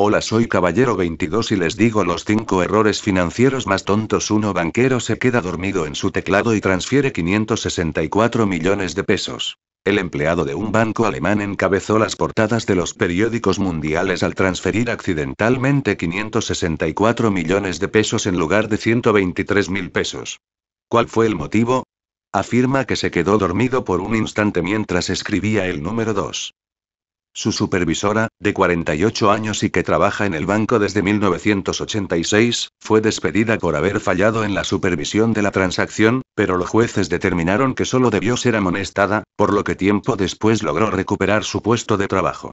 Hola soy Caballero 22 y les digo los 5 errores financieros más tontos. Uno banquero se queda dormido en su teclado y transfiere 564 millones de pesos. El empleado de un banco alemán encabezó las portadas de los periódicos mundiales al transferir accidentalmente 564 millones de pesos en lugar de 123 mil pesos. ¿Cuál fue el motivo? Afirma que se quedó dormido por un instante mientras escribía el número 2. Su supervisora, de 48 años y que trabaja en el banco desde 1986, fue despedida por haber fallado en la supervisión de la transacción, pero los jueces determinaron que solo debió ser amonestada, por lo que tiempo después logró recuperar su puesto de trabajo.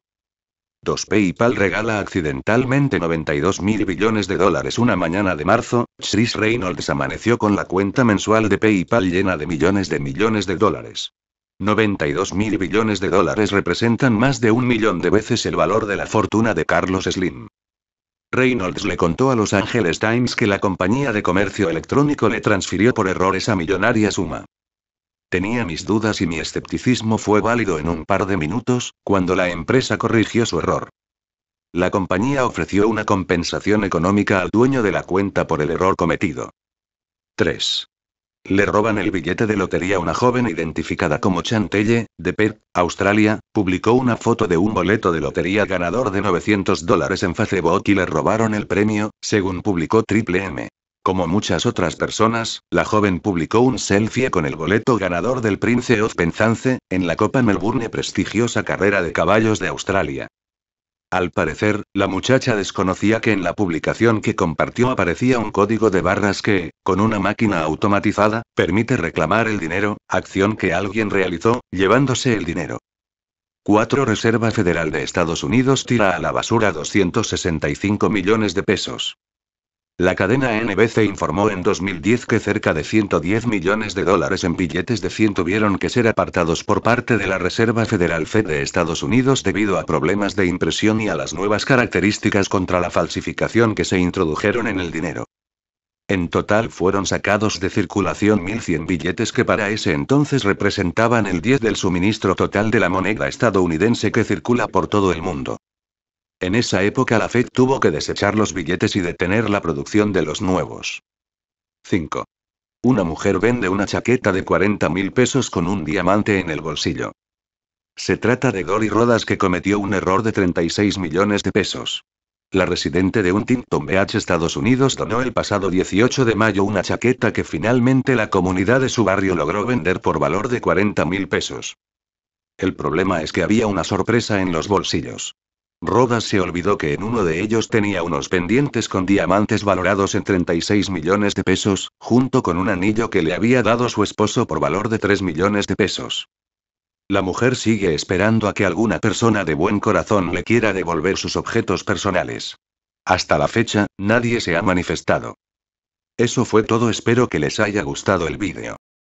2. PayPal regala accidentalmente 92 mil billones de dólares una mañana de marzo. Chris Reynolds amaneció con la cuenta mensual de PayPal llena de millones de millones de dólares. 92 mil billones de dólares representan más de un millón de veces el valor de la fortuna de Carlos Slim. Reynolds le contó a Los Angeles Times que la compañía de comercio electrónico le transfirió por error esa millonaria suma. Tenía mis dudas y mi escepticismo fue válido en un par de minutos, cuando la empresa corrigió su error. La compañía ofreció una compensación económica al dueño de la cuenta por el error cometido. 3. Le roban el billete de lotería. Una joven identificada como Chantelle, de Perth, Australia, publicó una foto de un boleto de lotería ganador de 900 dólares en Facebook y le robaron el premio, según publicó Triple M. Como muchas otras personas, la joven publicó un selfie con el boleto ganador del Prince of Penzance, en la Copa Melbourne prestigiosa carrera de caballos de Australia. Al parecer, la muchacha desconocía que en la publicación que compartió aparecía un código de barras que, con una máquina automatizada, permite reclamar el dinero, acción que alguien realizó, llevándose el dinero. 4. Reserva Federal de Estados Unidos tira a la basura 265 millones de pesos. La cadena NBC informó en 2010 que cerca de 110 millones de dólares en billetes de 100 tuvieron que ser apartados por parte de la Reserva Federal Fed de Estados Unidos debido a problemas de impresión y a las nuevas características contra la falsificación que se introdujeron en el dinero. En total fueron sacados de circulación 1.100 billetes que para ese entonces representaban el 10 del suministro total de la moneda estadounidense que circula por todo el mundo. En esa época la Fed tuvo que desechar los billetes y detener la producción de los nuevos. 5. Una mujer vende una chaqueta de 40 mil pesos con un diamante en el bolsillo. Se trata de Dory Rodas que cometió un error de 36 millones de pesos. La residente de Huntington Beach, Estados Unidos, donó el pasado 18 de mayo una chaqueta que finalmente la comunidad de su barrio logró vender por valor de 40 mil pesos. El problema es que había una sorpresa en los bolsillos. Rodas se olvidó que en uno de ellos tenía unos pendientes con diamantes valorados en 36 millones de pesos, junto con un anillo que le había dado su esposo por valor de 3 millones de pesos. La mujer sigue esperando a que alguna persona de buen corazón le quiera devolver sus objetos personales. Hasta la fecha, nadie se ha manifestado. Eso fue todo, espero que les haya gustado el vídeo.